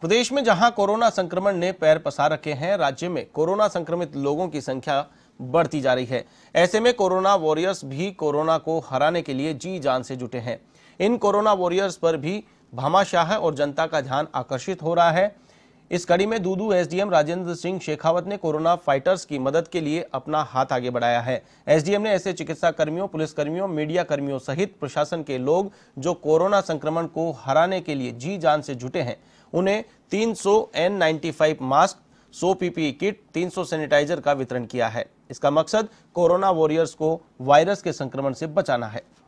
प्रदेश में जहां कोरोना संक्रमण ने पैर पसार रखे हैं राज्य में कोरोना संक्रमित लोगों की संख्या बढ़ती जा रही है ऐसे में कोरोना वॉरियर्स भी कोरोना को हराने के लिए जी जान से जुटे हैं इन कोरोना वॉरियर्स पर भी भामाशाह और जनता का ध्यान आकर्षित हो रहा है इस कड़ी में दूदू एसडीएम राजेंद्र सिंह शेखावत ने कोरोना फाइटर्स की मदद के लिए अपना हाथ आगे बढ़ाया है एसडीएम ने ऐसे चिकित्सा कर्मियों पुलिस कर्मियों मीडिया कर्मियों सहित प्रशासन के लोग जो कोरोना संक्रमण को हराने के लिए जी जान से जुटे हैं उन्हें 300 N95 mask 100 PPE kit 300 sanitiser का वितरण किया है इसका मकसद कोरोना वॉरियर्स को वायरस के संक्रमण से बचाना है